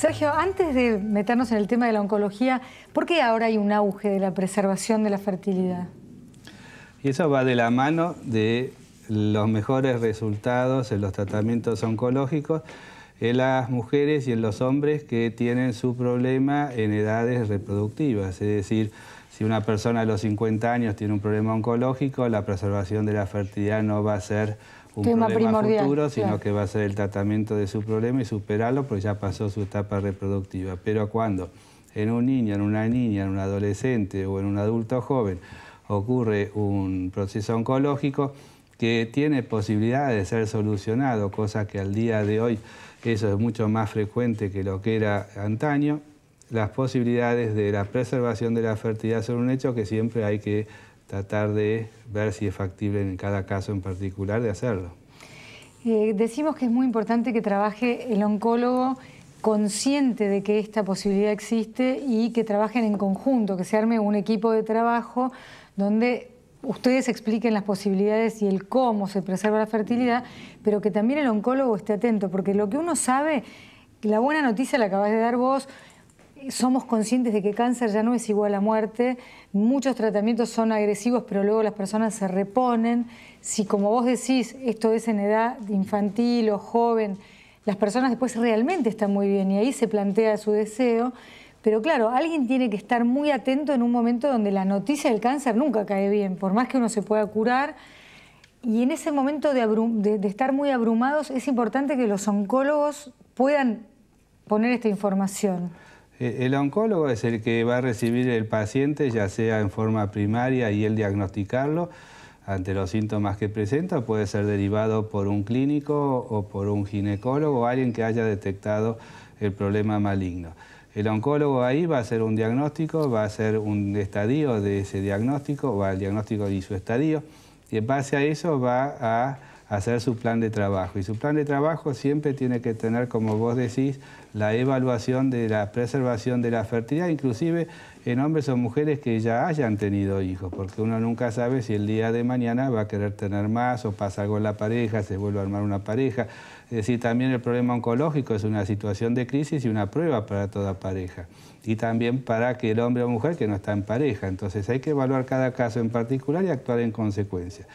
Sergio, antes de meternos en el tema de la oncología, ¿por qué ahora hay un auge de la preservación de la fertilidad? Y eso va de la mano de los mejores resultados en los tratamientos oncológicos en las mujeres y en los hombres que tienen su problema en edades reproductivas, es decir, si una persona a los 50 años tiene un problema oncológico, la preservación de la fertilidad no va a ser un problema futuro, sino que va a ser el tratamiento de su problema y superarlo porque ya pasó su etapa reproductiva. Pero cuando en un niño, en una niña, en un adolescente o en un adulto joven ocurre un proceso oncológico que tiene posibilidad de ser solucionado, cosa que al día de hoy eso es mucho más frecuente que lo que era antaño, las posibilidades de la preservación de la fertilidad son un hecho que siempre hay que tratar de ver si es factible en cada caso en particular de hacerlo. Eh, decimos que es muy importante que trabaje el oncólogo consciente de que esta posibilidad existe y que trabajen en conjunto, que se arme un equipo de trabajo donde ustedes expliquen las posibilidades y el cómo se preserva la fertilidad, pero que también el oncólogo esté atento, porque lo que uno sabe, la buena noticia la acabas de dar vos, somos conscientes de que cáncer ya no es igual a muerte, muchos tratamientos son agresivos, pero luego las personas se reponen. Si como vos decís, esto es en edad infantil o joven, las personas después realmente están muy bien y ahí se plantea su deseo. Pero claro, alguien tiene que estar muy atento en un momento donde la noticia del cáncer nunca cae bien, por más que uno se pueda curar. Y en ese momento de, de estar muy abrumados es importante que los oncólogos puedan poner esta información. Eh, el oncólogo es el que va a recibir el paciente, ya sea en forma primaria y el diagnosticarlo ante los síntomas que presenta, puede ser derivado por un clínico o por un ginecólogo o alguien que haya detectado el problema maligno. El oncólogo ahí va a hacer un diagnóstico, va a hacer un estadio de ese diagnóstico, va al diagnóstico y su estadio, y en base a eso va a hacer su plan de trabajo. Y su plan de trabajo siempre tiene que tener, como vos decís, la evaluación de la preservación de la fertilidad, inclusive en hombres o mujeres que ya hayan tenido hijos, porque uno nunca sabe si el día de mañana va a querer tener más o pasa algo en la pareja, se vuelve a armar una pareja. Es decir, también el problema oncológico es una situación de crisis y una prueba para toda pareja. Y también para que el hombre o mujer que no está en pareja. Entonces hay que evaluar cada caso en particular y actuar en consecuencia.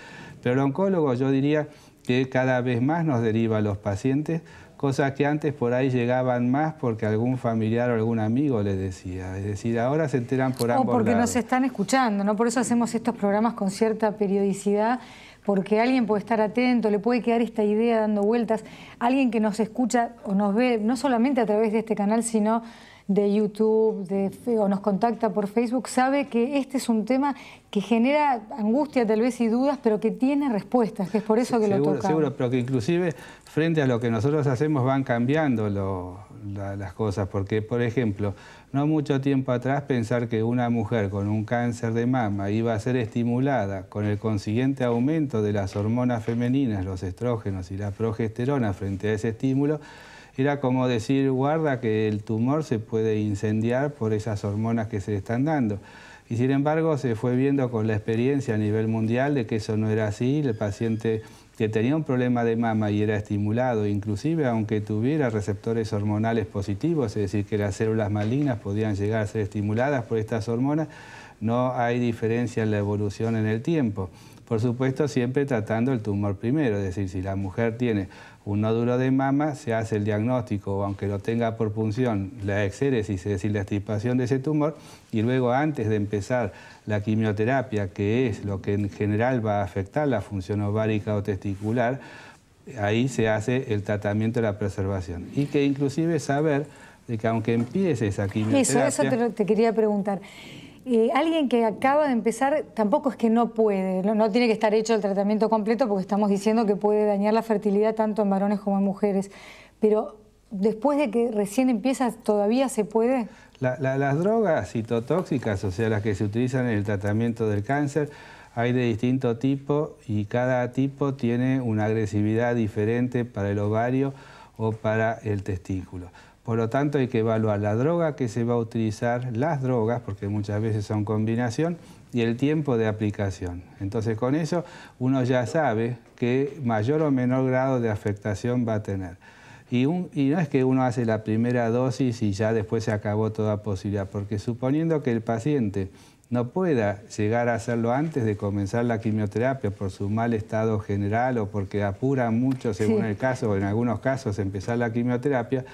Pero el oncólogo yo diría que cada vez más nos deriva a los pacientes, cosas que antes por ahí llegaban más porque algún familiar o algún amigo les decía. Es decir, ahora se enteran por ambos O porque nos están escuchando, ¿no? Por eso hacemos estos programas con cierta periodicidad, porque alguien puede estar atento, le puede quedar esta idea dando vueltas. Alguien que nos escucha o nos ve, no solamente a través de este canal, sino de YouTube de, o nos contacta por Facebook sabe que este es un tema que genera angustia tal vez y dudas, pero que tiene respuestas, que es por eso que seguro, lo toca. Seguro, pero que inclusive frente a lo que nosotros hacemos van cambiando las cosas, porque por ejemplo, no mucho tiempo atrás pensar que una mujer con un cáncer de mama iba a ser estimulada con el consiguiente aumento de las hormonas femeninas, los estrógenos y la progesterona frente a ese estímulo, era como decir, guarda que el tumor se puede incendiar por esas hormonas que se le están dando. Y sin embargo se fue viendo con la experiencia a nivel mundial de que eso no era así, el paciente que tenía un problema de mama y era estimulado, inclusive aunque tuviera receptores hormonales positivos, es decir, que las células malignas podían llegar a ser estimuladas por estas hormonas, no hay diferencia en la evolución en el tiempo. Por supuesto, siempre tratando el tumor primero, es decir, si la mujer tiene un nódulo de mama, se hace el diagnóstico, aunque lo tenga por punción, la exéresis, es decir, la extirpación de ese tumor, y luego antes de empezar la quimioterapia, que es lo que en general va a afectar la función ovárica o testicular, ahí se hace el tratamiento de la preservación. Y que inclusive saber de que aunque empiece esa quimioterapia... Eso, eso te quería preguntar alguien que acaba de empezar tampoco es que no puede, no, tiene que estar hecho el tratamiento completo porque estamos diciendo que puede dañar la fertilidad tanto en varones como en mujeres, pero después de que recién empieza, ¿todavía se puede? las drogas citotóxicas, o sea, las que se utilizan en el tratamiento del cáncer, hay de distinto tipo y cada tipo tiene una agresividad diferente para el ovario, o para el testículo. Por lo tanto, hay que evaluar la droga que se va a utilizar, las drogas, porque muchas veces son combinación, y el tiempo de aplicación. Entonces, con eso uno ya sabe qué mayor o menor grado de afectación va a tener. Y, no es que uno hace la primera dosis y ya después se acabó toda posibilidad, porque suponiendo que el paciente no pueda llegar a hacerlo antes de comenzar la quimioterapia por su mal estado general o porque apura mucho según el caso, o en algunos casos empezar la quimioterapia,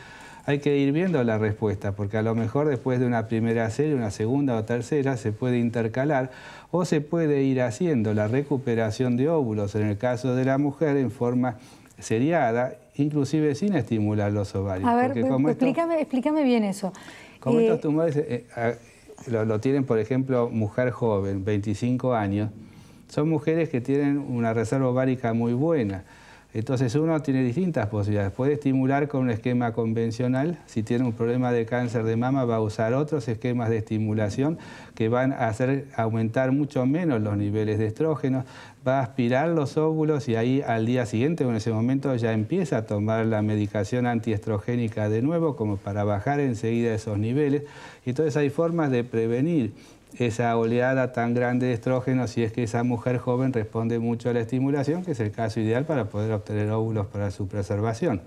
hay que ir viendo la respuesta, porque a lo mejor después de una primera serie, una segunda o tercera, se puede intercalar o se puede ir haciendo la recuperación de óvulos, en el caso de la mujer, en forma seriada, inclusive sin estimular los ovarios. A ver, explícame, bien eso. Como estos eh, tumores eh, lo, tienen, por ejemplo, mujer joven, 25 años, son mujeres que tienen una reserva ovárica muy buena. Entonces uno tiene distintas posibilidades. Puede estimular con un esquema convencional. Si tiene un problema de cáncer de mama, va a usar otros esquemas de estimulación que van a hacer aumentar mucho menos los niveles de estrógenos. Va a aspirar los óvulos y ahí al día siguiente o en ese momento ya empieza a tomar la medicación antiestrogénica de nuevo como para bajar enseguida esos niveles. Entonces hay formas de prevenir esa oleada tan grande de estrógeno si es que esa mujer joven responde mucho a la estimulación, que es el caso ideal para poder obtener óvulos para su preservación.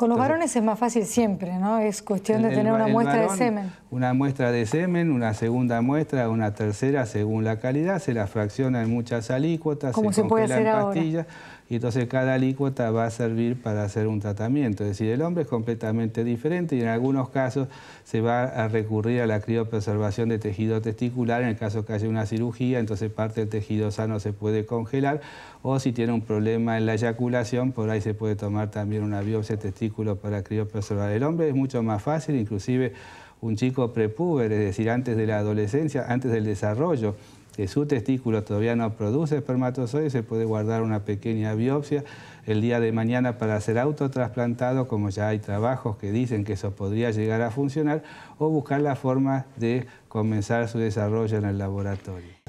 Con los varones es más fácil siempre, ¿no? Es cuestión de tener una muestra de semen. Una muestra de semen, una segunda muestra, una tercera según la calidad, se la fracciona en muchas alícuotas, se, congelan pastillas. Y entonces cada alícuota va a servir para hacer un tratamiento. Es decir, el hombre es completamente diferente y en algunos casos se va a recurrir a la criopreservación de tejido testicular. En el caso que haya una cirugía, entonces parte del tejido sano se puede congelar. O si tiene un problema en la eyaculación, por ahí se puede tomar también una biopsia testicular para criopreservar. El hombre es mucho más fácil, inclusive un chico prepúber, es decir, antes de la adolescencia, antes del desarrollo, que su testículo todavía no produce espermatozoides, se puede guardar una pequeña biopsia el día de mañana para ser autotrasplantado, como ya hay trabajos que dicen que eso podría llegar a funcionar, o buscar la forma de comenzar su desarrollo en el laboratorio.